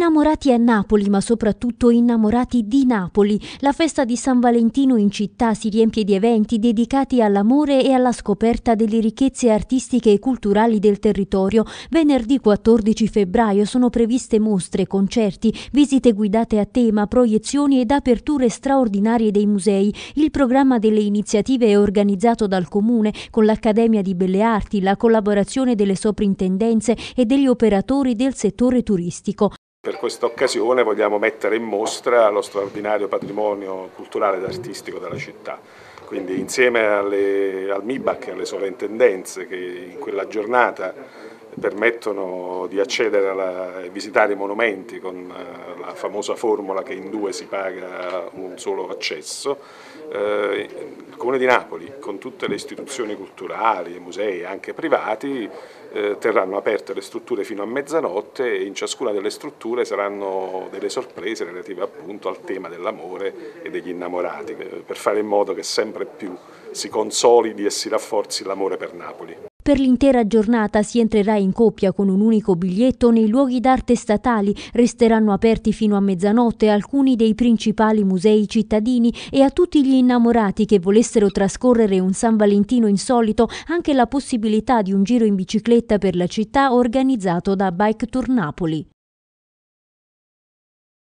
Innamorati a Napoli, ma soprattutto innamorati di Napoli. La festa di San Valentino in città si riempie di eventi dedicati all'amore e alla scoperta delle ricchezze artistiche e culturali del territorio. Venerdì 14 febbraio sono previste mostre, concerti, visite guidate a tema, proiezioni ed aperture straordinarie dei musei. Il programma delle iniziative è organizzato dal Comune con l'Accademia di Belle Arti, la collaborazione delle soprintendenze e degli operatori del settore turistico. Per questa occasione vogliamo mettere in mostra lo straordinario patrimonio culturale ed artistico della città. Quindi insieme alle, al MIBAC e alle sovrintendenze che in quella giornata permettono di accedere e visitare i monumenti con eh, la famosa formula che in due si paga un solo accesso. Eh, il Comune di Napoli, con tutte le istituzioni culturali, musei anche privati, eh, terranno aperte le strutture fino a mezzanotte e in ciascuna delle strutture saranno delle sorprese relative appunto al tema dell'amore e degli innamorati, per fare in modo che sempre più si consolidi e si rafforzi l'amore per Napoli. Per l'intera giornata si entrerà in coppia con un unico biglietto nei luoghi d'arte statali, resteranno aperti fino a mezzanotte alcuni dei principali musei cittadini e a tutti gli innamorati che volessero trascorrere un San Valentino insolito anche la possibilità di un giro in bicicletta per la città organizzato da Bike Tour Napoli.